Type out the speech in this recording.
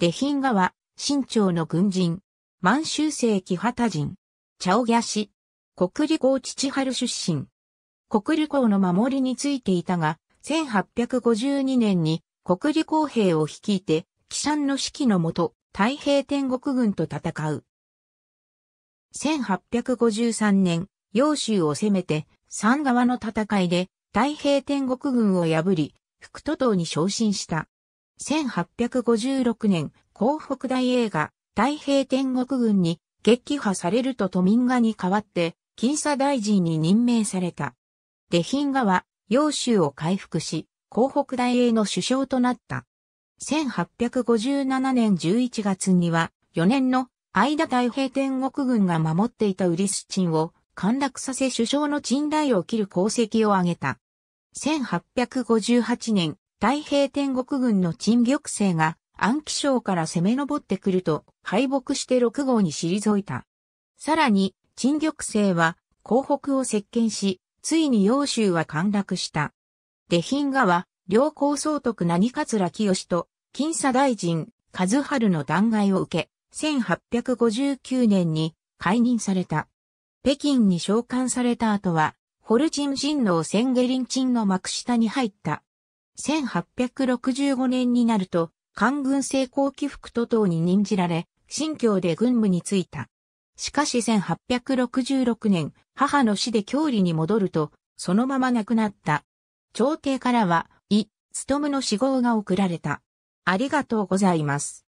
デヒンガは、朝の軍人。満州世紀旗人。チャオギャ氏。国理公父春出身。国理公の守りについていたが、1852年に国理公兵を率いて、貴山の指揮のもと、太平天国軍と戦う。1853年、陽州を攻めて、三川の戦いで、太平天国軍を破り、副都島に昇進した。1856年、広北大映画、太平天国軍に撃破されると都民画に代わって、金沙大臣に任命された。デヒン画は、揚州を回復し、広北大英の首相となった。1857年11月には、4年の間太平天国軍が守っていたウリスチンを陥落させ首相の賃代を切る功績を挙げた。1858年、太平天国軍の陳玉星が暗記省から攻め上ってくると敗北して6号に退いた。さらに、陳玉星は広北を接見し、ついに陽州は陥落した。出品川、は、両高総督何桂清と、金佐大臣、和春の弾劾を受け、1859年に解任された。北京に召喚された後は、ホルチン人のセンゲリンの幕下に入った。1865年になると、官軍成功起伏と等に任じられ、新教で軍務に就いた。しかし1866年、母の死で郷里に戻ると、そのまま亡くなった。朝廷からは、い、務の死号が送られた。ありがとうございます。